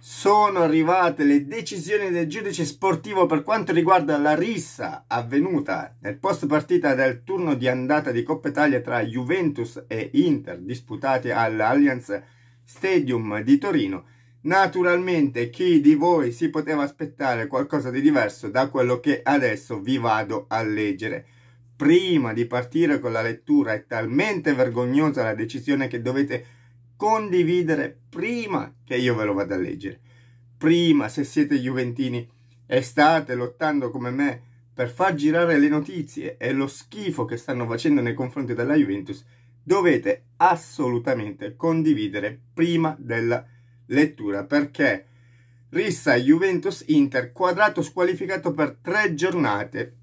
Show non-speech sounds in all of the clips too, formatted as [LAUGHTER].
sono arrivate le decisioni del giudice sportivo per quanto riguarda la rissa avvenuta nel post partita del turno di andata di Coppa Italia tra Juventus e Inter disputati all'Allianz Stadium di Torino. Naturalmente chi di voi si poteva aspettare qualcosa di diverso da quello che adesso vi vado a leggere. Prima di partire con la lettura è talmente vergognosa la decisione che dovete condividere prima che io ve lo vada a leggere. Prima, se siete Juventini e state lottando come me per far girare le notizie e lo schifo che stanno facendo nei confronti della Juventus, dovete assolutamente condividere prima della lettura perché rissa Juventus Inter quadrato squalificato per tre giornate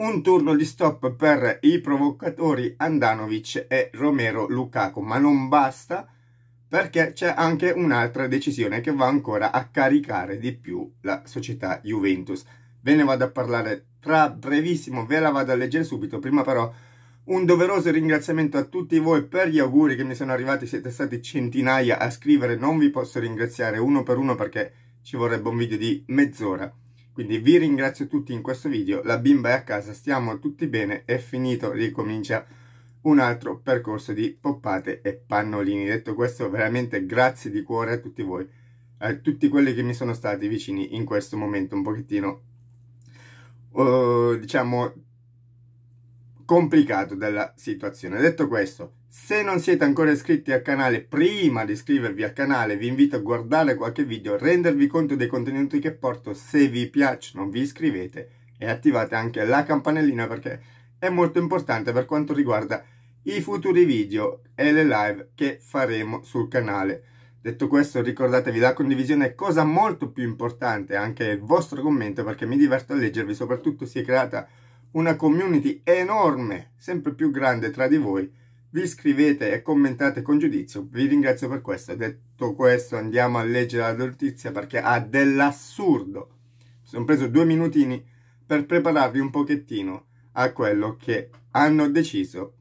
un turno di stop per i provocatori Andanovic e Romero Lukaku, ma non basta perché c'è anche un'altra decisione che va ancora a caricare di più la società Juventus. Ve ne vado a parlare tra brevissimo, ve la vado a leggere subito, prima però un doveroso ringraziamento a tutti voi per gli auguri che mi sono arrivati, siete stati centinaia a scrivere, non vi posso ringraziare uno per uno perché ci vorrebbe un video di mezz'ora quindi vi ringrazio tutti in questo video, la bimba è a casa, stiamo tutti bene, è finito, ricomincia un altro percorso di poppate e pannolini. Detto questo, veramente grazie di cuore a tutti voi, a tutti quelli che mi sono stati vicini in questo momento un pochettino, uh, diciamo, complicato della situazione. Detto questo, se non siete ancora iscritti al canale, prima di iscrivervi al canale vi invito a guardare qualche video, rendervi conto dei contenuti che porto, se vi piacciono vi iscrivete e attivate anche la campanellina perché è molto importante per quanto riguarda i futuri video e le live che faremo sul canale. Detto questo ricordatevi la condivisione è cosa molto più importante, anche il vostro commento perché mi diverto a leggervi, soprattutto si è creata una community enorme, sempre più grande tra di voi vi iscrivete e commentate con giudizio. Vi ringrazio per questo. Detto questo, andiamo a leggere la notizia perché ha dell'assurdo. Mi sono preso due minutini per prepararvi un pochettino a quello che hanno deciso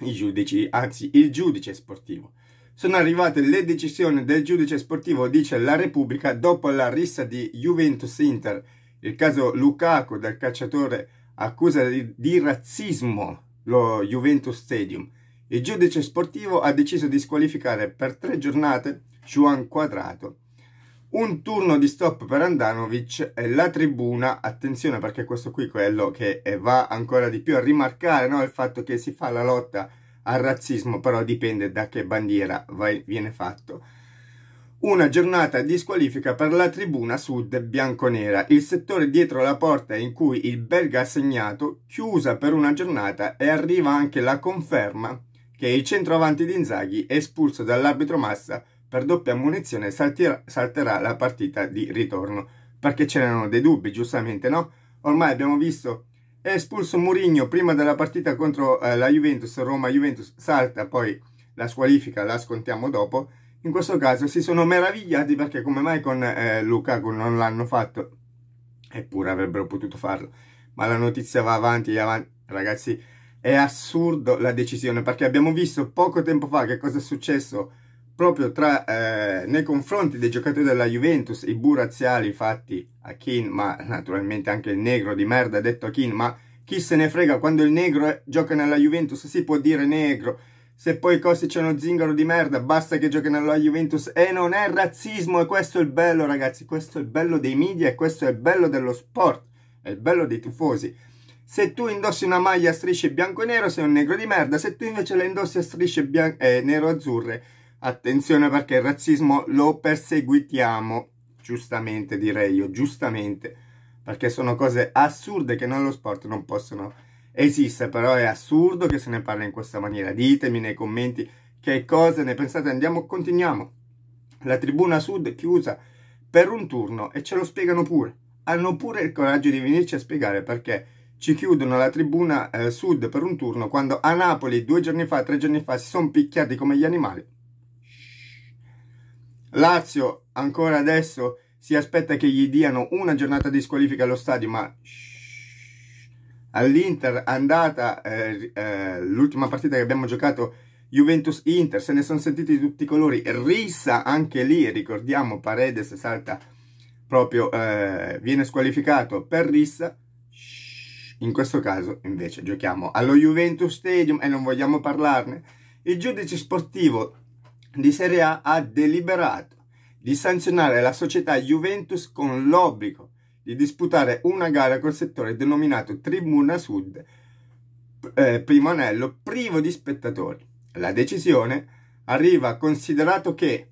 i giudici, anzi il giudice sportivo. Sono arrivate le decisioni del giudice sportivo, dice la Repubblica, dopo la rissa di Juventus-Inter. Il caso Lukaku del calciatore accusa di, di razzismo lo Juventus Stadium. Il giudice sportivo ha deciso di squalificare per tre giornate Juan Quadrato. Un turno di stop per Andanovic e la tribuna, attenzione perché questo qui è quello che eh, va ancora di più a rimarcare no? il fatto che si fa la lotta al razzismo, però dipende da che bandiera vai, viene fatto. Una giornata di squalifica per la tribuna sud bianconera, il settore dietro la porta in cui il belga ha segnato, chiusa per una giornata e arriva anche la conferma che il centroavanti di Inzaghi, espulso dall'arbitro Massa per doppia munizione, salterà la partita di ritorno. Perché c'erano dei dubbi, giustamente, no? Ormai abbiamo visto è espulso Murigno prima della partita contro eh, la Juventus, Roma-Juventus salta, poi la squalifica la scontiamo dopo. In questo caso si sono meravigliati perché come mai con eh, Lukaku non l'hanno fatto, eppure avrebbero potuto farlo. Ma la notizia va avanti e avanti, ragazzi è assurdo la decisione perché abbiamo visto poco tempo fa che cosa è successo proprio tra, eh, nei confronti dei giocatori della Juventus, i burazziali fatti a Kin, ma naturalmente anche il negro di merda detto a Kin, ma chi se ne frega quando il negro gioca nella Juventus si può dire negro. Se poi Kostic c'è uno zingaro di merda, basta che giochi nella Juventus e non è razzismo e questo è il bello ragazzi, questo è il bello dei media e questo è il bello dello sport, è il bello dei tifosi. Se tu indossi una maglia a strisce bianco e nero sei un negro di merda, se tu invece la indossi a strisce bian- eh, nero-azzurre, attenzione perché il razzismo lo perseguitiamo, giustamente direi io, giustamente, perché sono cose assurde che nello sport non possono esistere, però è assurdo che se ne parli in questa maniera, ditemi nei commenti che cosa ne pensate, andiamo, continuiamo. La tribuna sud è chiusa per un turno e ce lo spiegano pure, hanno pure il coraggio di venirci a spiegare perché ci chiudono la tribuna eh, sud per un turno quando a Napoli due giorni fa, tre giorni fa si sono picchiati come gli animali. Lazio ancora adesso si aspetta che gli diano una giornata di squalifica allo stadio, ma all'Inter andata eh, eh, l'ultima partita che abbiamo giocato Juventus-Inter, se ne sono sentiti di tutti i colori, rissa anche lì, ricordiamo Paredes salta proprio, eh, viene squalificato per rissa, in questo caso invece giochiamo allo Juventus Stadium e non vogliamo parlarne. Il giudice sportivo di Serie A ha deliberato di sanzionare la società Juventus con l'obbligo di disputare una gara col settore denominato Tribuna Sud, eh, primo anello, privo di spettatori. La decisione arriva considerato che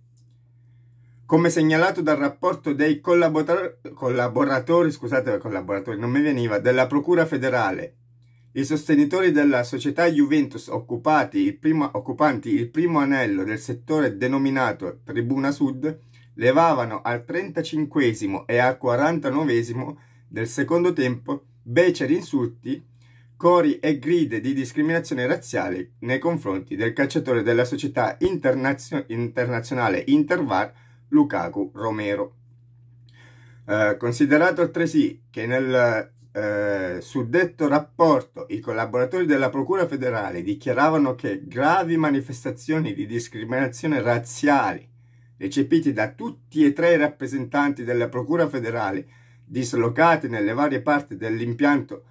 come segnalato dal rapporto dei collaboratori, collaboratori, scusate, collaboratori, non mi veniva, della Procura federale, i sostenitori della società Juventus occupati il primo, occupanti il primo anello del settore denominato Tribuna Sud levavano al 35 e al 49 del secondo tempo beceri insulti, cori e gride di discriminazione razziale nei confronti del calciatore della società internazio- internazionale Intervar Lukaku Romero. Eh, considerato altresì che nel eh, suddetto rapporto i collaboratori della Procura federale dichiaravano che gravi manifestazioni di discriminazione razziali recepiti da tutti e tre i rappresentanti della Procura federale dislocati nelle varie parti dell'impianto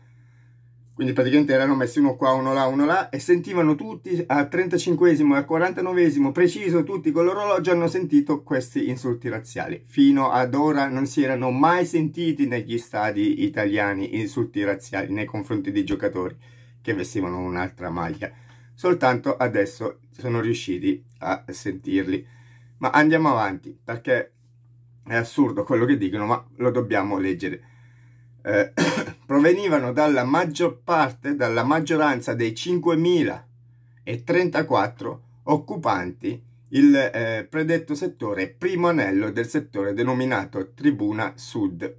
quindi praticamente erano messi uno qua, uno là, uno là e sentivano tutti al 35esimo e al 49esimo preciso tutti con l'orologio hanno sentito questi insulti razziali. Fino ad ora non si erano mai sentiti negli stadi italiani insulti razziali nei confronti dei giocatori che vestivano un'altra maglia. Soltanto adesso sono riusciti a sentirli. Ma andiamo avanti perché è assurdo quello che dicono, ma lo dobbiamo leggere eh, [COUGHS] provenivano dalla maggior parte, dalla maggioranza dei 5.034 occupanti il eh, predetto settore primo anello del settore denominato Tribuna Sud.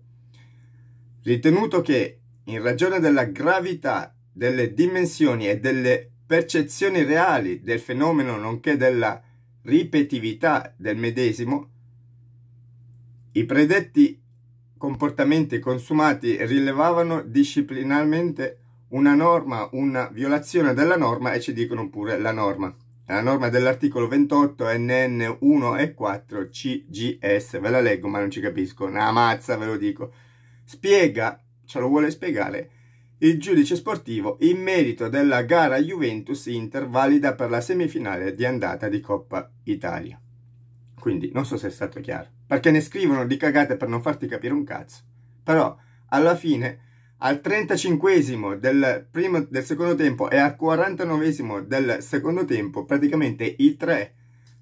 Ritenuto che, in ragione della gravità delle dimensioni e delle percezioni reali del fenomeno nonché della ripetività del medesimo, i predetti comportamenti consumati rilevavano disciplinarmente una norma, una violazione della norma e ci dicono pure la norma. La norma dell'articolo 28 NN 1 e 4 CGS, ve la leggo ma non ci capisco, una mazza ve lo dico. Spiega, ce lo vuole spiegare, il giudice sportivo in merito della gara Juventus-Inter valida per la semifinale di andata di Coppa Italia. Quindi non so se è stato chiaro perché ne scrivono di cagate per non farti capire un cazzo. Però alla fine, al 35 del, primo, del secondo tempo e al 49 esimo del secondo tempo, praticamente i tre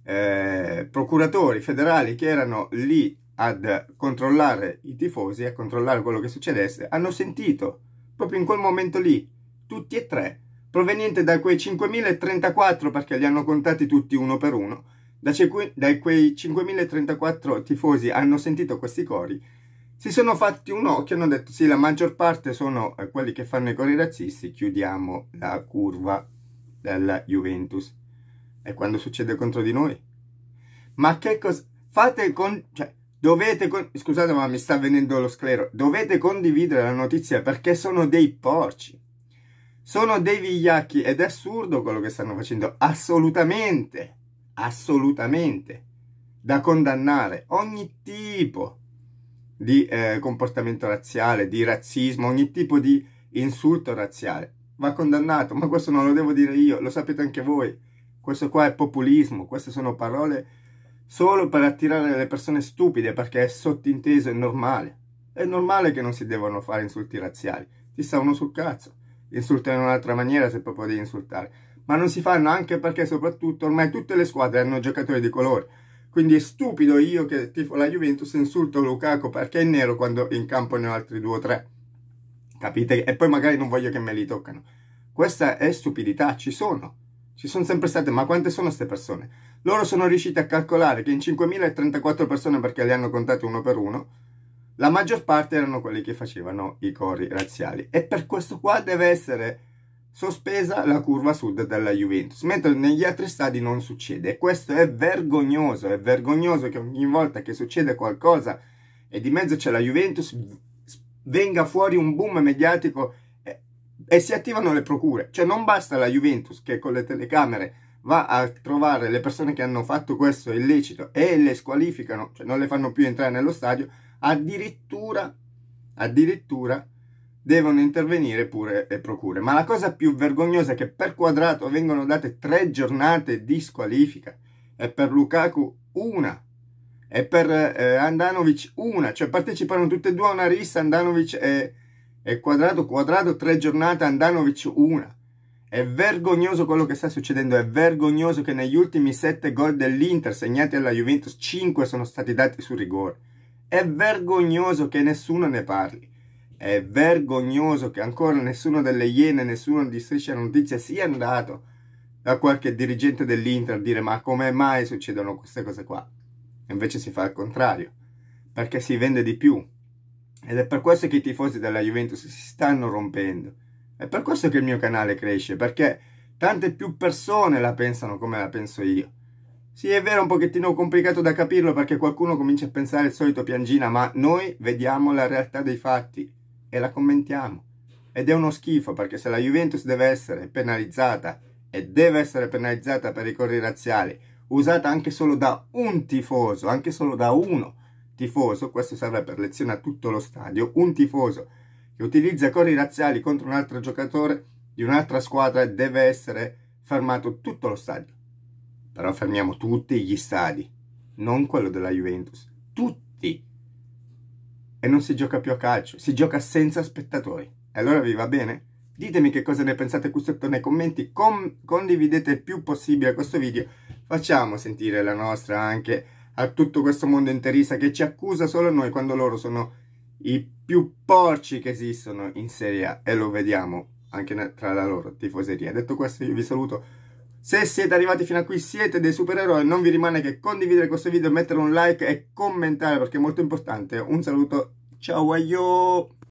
eh, procuratori federali che erano lì ad controllare i tifosi, a controllare quello che succedesse, hanno sentito proprio in quel momento lì, tutti e tre, proveniente da quei 5.034 perché li hanno contati tutti uno per uno, da, da quei 5.034 tifosi hanno sentito questi cori, si sono fatti un occhio e hanno detto sì, la maggior parte sono eh, quelli che fanno i cori razzisti, chiudiamo la curva della Juventus. E quando succede contro di noi? Ma che cosa... Fate con... Cioè, dovete... Con, scusate, ma mi sta venendo lo sclero. Dovete condividere la notizia perché sono dei porci. Sono dei vigliacchi ed è assurdo quello che stanno facendo. Assolutamente assolutamente da condannare ogni tipo di eh, comportamento razziale, di razzismo, ogni tipo di insulto razziale. Va condannato, ma questo non lo devo dire io, lo sapete anche voi. Questo qua è populismo, queste sono parole solo per attirare le persone stupide, perché è sottinteso, è normale. È normale che non si devono fare insulti razziali. Ti sta uno sul cazzo. insulta in un'altra maniera se proprio devi insultare ma non si fanno anche perché soprattutto ormai tutte le squadre hanno giocatori di colore. Quindi è stupido io che tifo la Juventus insulto Lukaku perché è nero quando in campo ne ho altri due o tre. Capite? E poi magari non voglio che me li toccano. Questa è stupidità, ci sono. Ci sono sempre state, ma quante sono queste persone? Loro sono riusciti a calcolare che in 5.034 persone, perché le hanno contate uno per uno, la maggior parte erano quelli che facevano i cori razziali. E per questo qua deve essere sospesa la curva sud della Juventus, mentre negli altri stadi non succede. Questo è vergognoso, è vergognoso che ogni volta che succede qualcosa e di mezzo c'è la Juventus venga fuori un boom mediatico e, e, si attivano le procure. Cioè non basta la Juventus che con le telecamere va a trovare le persone che hanno fatto questo illecito e le squalificano, cioè non le fanno più entrare nello stadio, addirittura addirittura devono intervenire pure le procure. Ma la cosa più vergognosa è che per quadrato vengono date tre giornate di squalifica e per Lukaku una e per eh, Andanovic una, cioè partecipano tutte e due a una rissa, Andanovic e, e Quadrato, Quadrato tre giornate, Andanovic una. È vergognoso quello che sta succedendo, è vergognoso che negli ultimi sette gol dell'Inter segnati alla Juventus, cinque sono stati dati su rigore. È vergognoso che nessuno ne parli. È vergognoso che ancora nessuno delle Iene, nessuno di Striscia Notizia sia andato da qualche dirigente dell'Inter a dire ma come mai succedono queste cose qua? E invece si fa il contrario, perché si vende di più. Ed è per questo che i tifosi della Juventus si stanno rompendo. È per questo che il mio canale cresce, perché tante più persone la pensano come la penso io. Sì, è vero, è un pochettino complicato da capirlo perché qualcuno comincia a pensare il solito piangina, ma noi vediamo la realtà dei fatti e la commentiamo. Ed è uno schifo perché se la Juventus deve essere penalizzata e deve essere penalizzata per i corri razziali, usata anche solo da un tifoso, anche solo da uno tifoso, questo serve per lezione a tutto lo stadio, un tifoso che utilizza corri razziali contro un altro giocatore di un'altra squadra deve essere fermato tutto lo stadio. Però fermiamo tutti gli stadi, non quello della Juventus, tutti e non si gioca più a calcio, si gioca senza spettatori. E allora vi va bene? Ditemi che cosa ne pensate qui sotto nei commenti, Com condividete il più possibile questo video, facciamo sentire la nostra anche a tutto questo mondo interista che ci accusa solo noi quando loro sono i più porci che esistono in Serie A e lo vediamo anche tra la loro tifoseria. Detto questo io vi saluto. Se siete arrivati fino a qui siete dei supereroi, non vi rimane che condividere questo video, mettere un like e commentare perché è molto importante. Un saluto, ciao a io!